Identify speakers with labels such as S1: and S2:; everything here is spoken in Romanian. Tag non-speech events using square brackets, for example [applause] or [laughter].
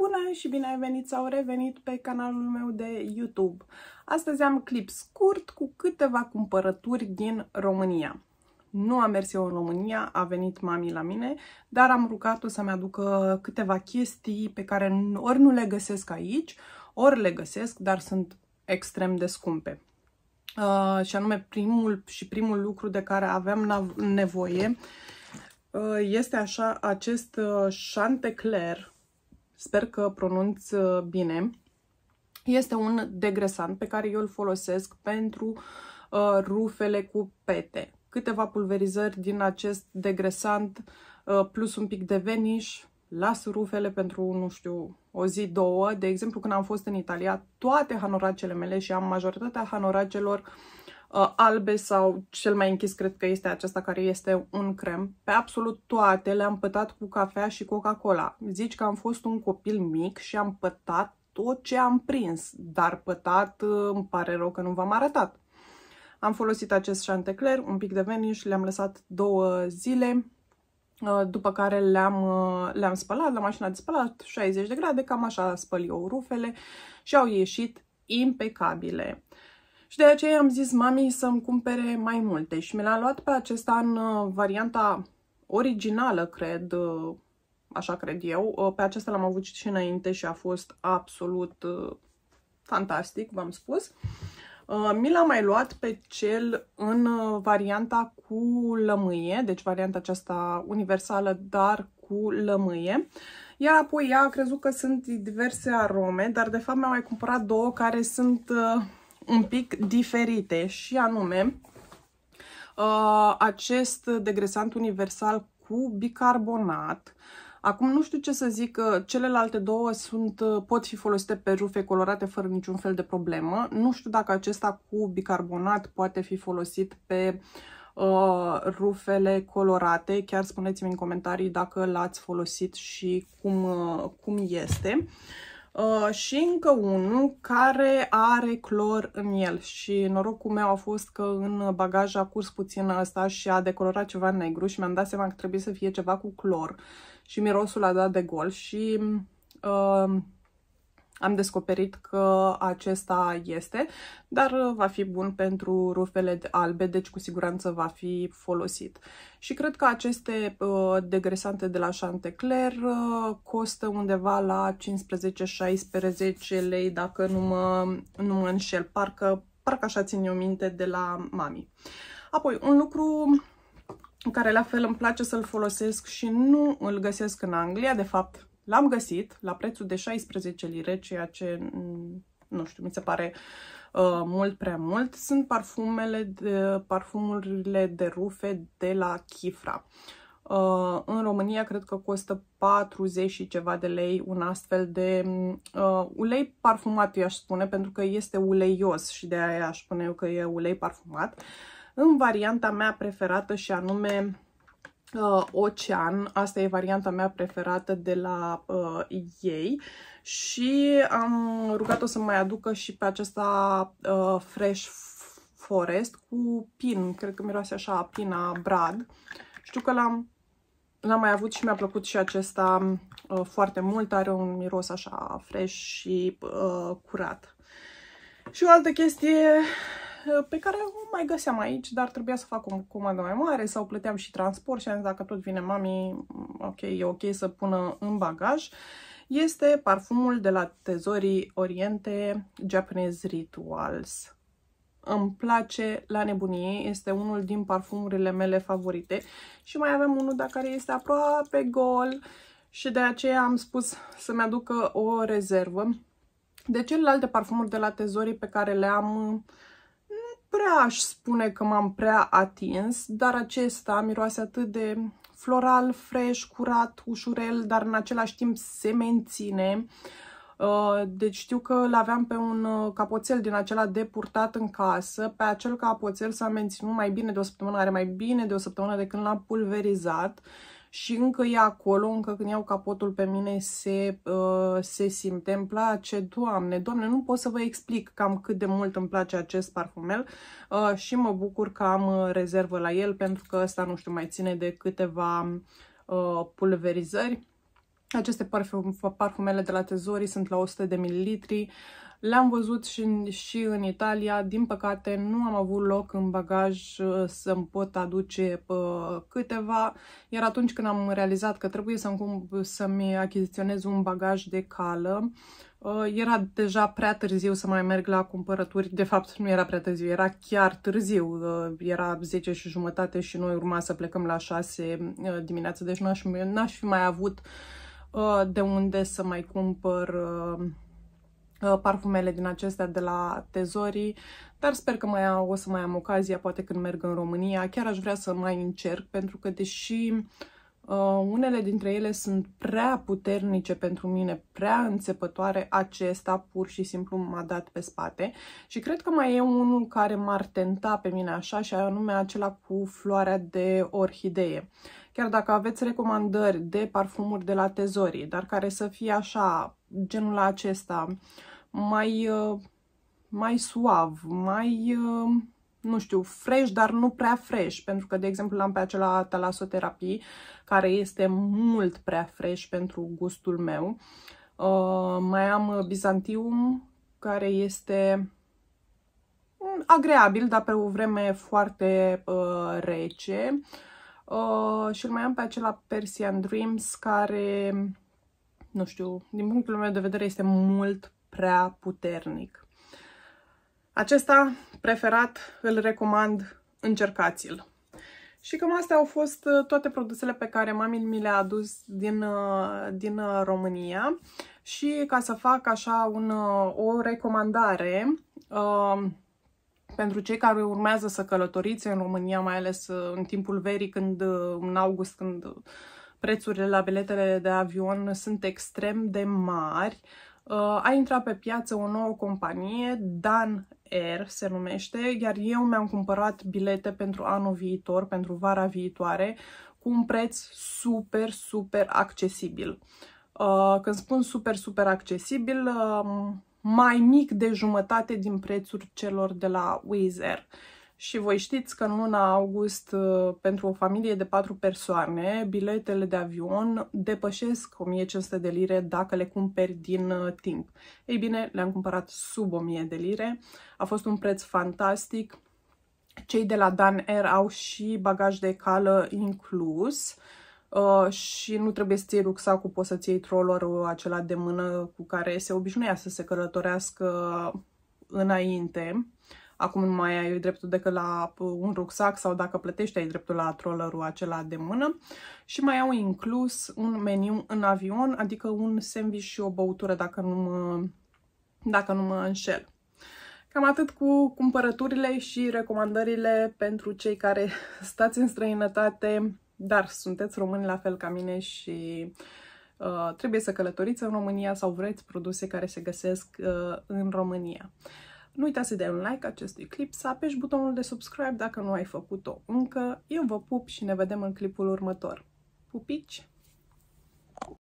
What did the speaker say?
S1: bună și bine ai venit sau revenit pe canalul meu de YouTube. Astăzi am clip scurt cu câteva cumpărături din România. Nu am mers eu în România, a venit mami la mine, dar am rugat-o să-mi aducă câteva chestii pe care ori nu le găsesc aici, ori le găsesc, dar sunt extrem de scumpe. Uh, și anume primul și primul lucru de care aveam nevoie uh, este așa acest uh, șantecler sper că pronunț uh, bine. Este un degresant pe care eu îl folosesc pentru uh, rufele cu pete. Câteva pulverizări din acest degresant uh, plus un pic de veniș, las rufele pentru, nu știu, o zi, două. De exemplu, când am fost în Italia, toate hanoracele mele și am majoritatea hanoracelor uh, uh, albe sau cel mai închis cred că este acesta care este un crem. Pe absolut toate le-am pătat cu cafea și Coca-Cola. Zici că am fost un copil mic și am pătat tot ce am prins, dar pătat uh, îmi pare rău că nu v-am arătat. Am folosit acest chantecler, un pic de și le-am lăsat două zile, uh, după care le-am uh, le, -am, spălat la mașina de spălat, 60 de grade, cam așa spăl eu rufele și au ieșit impecabile și de aceea am zis mami să-mi cumpere mai multe și mi l-a luat pe acesta în uh, varianta originală, cred, uh, așa cred eu. Uh, pe acesta l-am avut și înainte și a fost absolut fantastic, v-am spus. Mi l-a mai luat pe cel în varianta cu lămâie, deci varianta aceasta universală, dar cu lămâie. Iar apoi ea a crezut că sunt diverse arome, dar de fapt mi-a mai cumpărat două care sunt un pic diferite și anume uh, acest degresant universal cu bicarbonat. Acum nu știu ce să zic, uh, celelalte două sunt, uh, pot fi folosite pe rufe colorate fără niciun fel de problemă. Nu știu dacă acesta cu bicarbonat poate fi folosit pe uh, rufele colorate. Chiar spuneți-mi în comentarii dacă l-ați folosit și cum, uh, cum este. Uh, Uh, și încă unul care are clor în el și norocul meu a fost că în bagaj a curs puțin ăsta și a decolorat ceva negru și mi-am dat seama că trebuie să fie ceva cu clor și mirosul a dat de gol și uh, am descoperit că acesta este, dar va fi bun pentru rufele albe, deci cu siguranță va fi folosit. Și cred că aceste uh, degresante de la Chantecler uh, costă undeva la 15-16 lei, dacă nu mă, nu mă înșel, parcă, parcă așa țin eu minte de la mami. Apoi, un lucru care la fel îmi place să-l folosesc și nu îl găsesc în Anglia, de fapt L-am găsit la prețul de 16 lire, ceea ce, mm, nu știu, mi se pare uh, mult prea mult. Sunt parfumele de, parfumurile de rufe de la Chifra. Uh, în România cred că costă 40 și ceva de lei un astfel de mm, uh, ulei parfumat, eu aș spune, pentru că este uleios și de aia aș spune eu că e ulei parfumat. În varianta mea preferată și anume uh, Ocean, asta e varianta mea preferată de la uh, ei și am rugat-o să mai aducă și pe acesta uh, Fresh Forest cu pin, cred că miroase așa pina brad. Știu că l-am l-am mai avut și mi-a plăcut și acesta uh, foarte mult, are un miros așa fresh și uh, curat. Și o altă chestie pe care o mai găseam aici, dar trebuia să fac o comandă mai mare sau plăteam și transport și am zis, dacă tot vine mami, ok, e ok să pună în bagaj, este parfumul de la Tezorii Oriente Japanese Rituals îmi place la nebunie, este unul din parfumurile mele favorite și mai avem unul, dacă care este aproape gol și de aceea am spus să-mi aducă o rezervă. De celelalte parfumuri de la Tezorii pe care le am prea aș spune că m-am prea atins, dar acesta miroase atât de floral, fresh, curat, ușurel, dar în același timp se menține. Uh, deci știu că l-aveam pe un uh, capoțel din acela de purtat în casă. Pe acel capoțel s-a menținut mai bine de o săptămână, are mai bine de o săptămână de când l-am pulverizat și încă e acolo, încă când iau capotul pe mine se, uh, se simte, îmi place, doamne, doamne, nu pot să vă explic cam cât de mult îmi place acest parfumel uh, și mă bucur că am uh, rezervă la el pentru că ăsta, nu știu, mai ține de câteva uh, pulverizări. Aceste parfum, parfumele de la Tezori sunt la 100 de mililitri, L-am văzut și, și în Italia, din păcate nu am avut loc în bagaj uh, să-mi pot aduce uh, câteva, iar atunci când am realizat că trebuie să-mi să achiziționez un bagaj de cală, uh, era deja prea târziu să mai merg la cumpărături, de fapt nu era prea târziu, era chiar târziu, era 10 și jumătate și noi urma să plecăm la 6 dimineața, deci n-aș fi mai avut de unde să mai cumpăr Uh, parfumele din acestea de la Tezori, dar sper că mai o să mai am ocazia, poate când merg în România. Chiar aș vrea să mai încerc, pentru că deși uh, unele dintre ele sunt prea puternice pentru mine, prea înțepătoare, acesta pur și simplu m-a dat pe spate. Și cred că mai e unul care m-ar tenta pe mine așa, și anume acela cu floarea de orhidee. Chiar dacă aveți recomandări de parfumuri de la Tezori, dar care să fie așa, genul acesta... Uh, mai, uh, mai suav, mai, uh, nu știu, fresh, dar nu prea fresh, pentru că, de exemplu, l-am pe acela talasoterapie, care este mult prea fresh pentru gustul meu. Uh, mai am Bizantium, care este mm, agreabil, dar pe o vreme foarte rece. Uh, și îl mai am pe acela Persian Dreams, care, nu știu, din punctul meu de vedere este mult prea puternic. Acesta, preferat, îl recomand, încercați-l. Și cam astea au fost uh, toate produsele pe care mami mi le-a adus din, uh, din uh, România. Și ca să fac așa un, o recomandare, pentru cei care urmează să călătoriți în România, mai ales în timpul verii, când, în august, când prețurile la biletele de avion sunt extrem de mari, uh, Uh, a intrat pe piață o nouă companie, Dan Air se numește, iar eu mi-am cumpărat bilete pentru anul viitor, pentru vara viitoare, cu un preț super, super accesibil. Uh, când spun super, super accesibil, uh, mai mic de jumătate din prețuri celor de la Wizz Air. Și voi știți că în luna august, uh, pentru o familie de patru persoane, biletele de avion depășesc 1500 de lire dacă le cumperi din uh, timp. Ei bine, le-am cumpărat sub 1000 de lire. A fost un preț fantastic. Cei de la Dan Air au și bagaj de cală inclus. Uh, și nu trebuie să ții rucsacul, poți să-ți iei trollerul acela de mână cu care se obișnuia să se călătorească înainte. Acum nu mai ai dreptul decât la un rucsac sau dacă plătești ai dreptul la trollerul acela de mână. Și mai au inclus un meniu în avion, adică un sandwich și o băutură dacă nu mă, dacă nu mă înșel. Cam atât cu cumpărăturile și recomandările pentru cei care [laughs] stați în străinătate, dar sunteți români la fel ca mine și uh, trebuie să călătoriți în România sau vreți produse care se găsesc uh, în România. Nu uita să dai un like acestui clip, să apeși butonul de subscribe dacă nu ai făcut-o încă. Eu vă pup și ne vedem în clipul următor. Pupici!